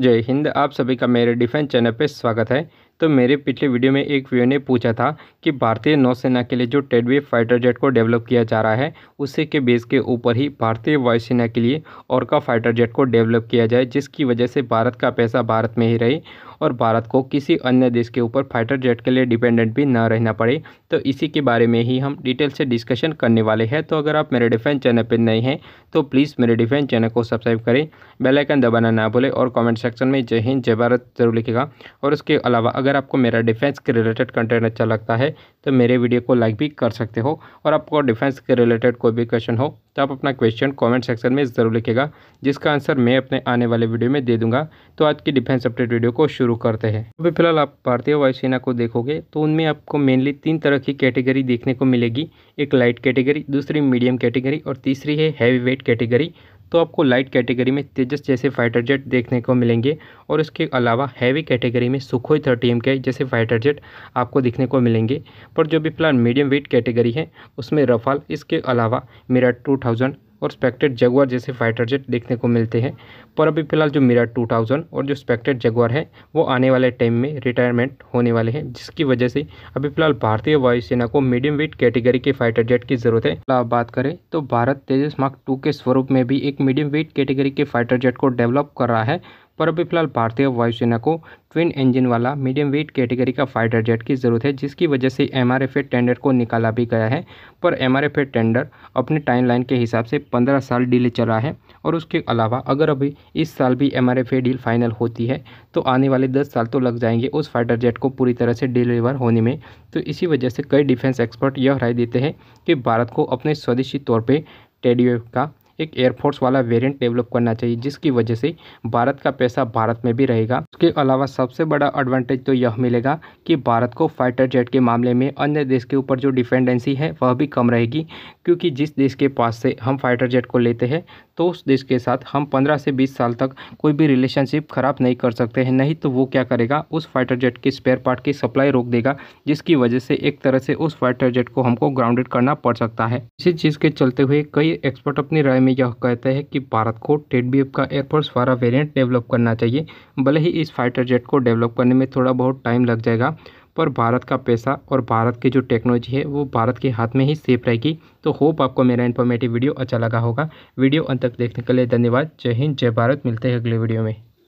जय हिंद आप सभी का मेरे डिफेंस चैनल पर स्वागत है तो मेरे पिछले वीडियो में एक व्यू ने पूछा था कि भारतीय नौसेना के लिए जो टेडवे फाइटर जेट को डेवलप किया जा रहा है उसी के बेस के ऊपर ही भारतीय वायुसेना के लिए और का फाइटर जेट को डेवलप किया जाए जिसकी वजह से भारत का पैसा भारत में ही रहे और भारत को किसी अन्य देश के ऊपर फाइटर जेट के लिए डिपेंडेंट भी ना रहना पड़े तो इसी के बारे में ही हम डिटेल से डिस्कशन करने वाले हैं तो अगर आप मेरे डिफेंस चैनल पर नए हैं तो प्लीज़ मेरे डिफेंस चैनल को सब्सक्राइब करें बेलाइकन दबाना ना भूलें और कॉमेंट सेक्शन में जय हिंद जय भारत जरूर लिखेगा और उसके अलावा अगर आपको मेरा डिफेंस के रिलेटेड कंटेंट अच्छा लगता है तो मेरे वीडियो को लाइक भी कर सकते हो और आपको डिफेंस के रिलेटेड कोई भी क्वेश्चन हो तो आप अपना क्वेश्चन कमेंट सेक्शन में ज़रूर लिखेगा जिसका आंसर मैं अपने आने वाले वीडियो में दे दूंगा तो आज की डिफेंस अपडेट वीडियो को शुरू करते हैं अभी फिलहाल आप भारतीय वायुसेना को देखोगे तो उनमें आपको मेनली तीन तरह की कैटेगरी देखने को मिलेगी एक लाइट कैटेगरी दूसरी मीडियम कैटेगरी और तीसरी है हैवी वेट कैटेगरी तो आपको लाइट कैटेगरी में तेजस जैसे फाइटर जेट देखने को मिलेंगे और इसके अलावा हैवी कैटेगरी में सुखोई थर्टी एम के जैसे फाइटर जेट आपको देखने को मिलेंगे पर जो भी प्लान मीडियम वेट कैटेगरी है उसमें रफाल इसके अलावा मेरा टू थाउजेंड और स्पेक्टेड जगुआर जैसे फाइटर जेट देखने को मिलते हैं पर अभी फिलहाल जो मिरा 2000 और जो स्पेक्टेड जगुआर है वो आने वाले टाइम में रिटायरमेंट होने वाले हैं जिसकी वजह से अभी फिलहाल भारतीय वायुसेना को मीडियम वेट कैटेगरी के फाइटर जेट की जरूरत है अब बात करें तो भारत तेजस मार्क टू के स्वरूप में भी एक मीडियम वेट कैटेगरी के फाइटर जेट को डेवलप कर रहा है पर अभी फिलहाल भारतीय वायुसेना को ट्विन इंजन वाला मीडियम वेट कैटेगरी का फाइटर जेट की ज़रूरत है जिसकी वजह से एम आर टेंडर को निकाला भी गया है पर एम आर टेंडर अपने टाइम लाइन के हिसाब से पंद्रह साल डिले चला है और उसके अलावा अगर अभी इस साल भी एम आर डील फाइनल होती है तो आने वाले दस साल तो लग जाएंगे उस फाइटर जेट को पूरी तरह से डिलीवर होने में तो इसी वजह से कई डिफेंस एक्सपर्ट यह राय देते हैं कि भारत को अपने स्वदेशी तौर पर टेडीएफ का एक एयरफोर्स वाला वेरिएंट डेवलप करना चाहिए जिसकी वजह से भारत का पैसा भारत में भी रहेगा उसके अलावा सबसे बड़ा एडवांटेज तो यह मिलेगा कि भारत को फाइटर जेट के मामले में अन्य देश के ऊपर जो डिपेंडेंसी है वह भी कम रहेगी क्योंकि जिस देश के पास से हम फाइटर जेट को लेते हैं तो उस देश के साथ हम पंद्रह से बीस साल तक कोई भी रिलेशनशिप ख़राब नहीं कर सकते हैं नहीं तो वो क्या करेगा उस फाइटर जेट के स्पेयर पार्ट की सप्लाई रोक देगा जिसकी वजह से एक तरह से उस फाइटर जेट को हमको ग्राउंडेड करना पड़ सकता है इसी चीज़ के चलते हुए कई एक्सपर्ट अपनी राय में यह कहते हैं कि भारत को टेडबीएफ का एयरफोर्स वाला वेरिएंट डेवलप करना चाहिए भले ही इस फाइटर जेट को डेवलप करने में थोड़ा बहुत टाइम लग जाएगा पर भारत का पैसा और भारत की जो टेक्नोलॉजी है वो भारत के हाथ में ही सेफ रहेगी तो होप आपको मेरा इन्फॉर्मेटिव वीडियो अच्छा लगा होगा वीडियो अंत तक देखने के लिए धन्यवाद जय हिंद जय भारत मिलते हैं अगले वीडियो में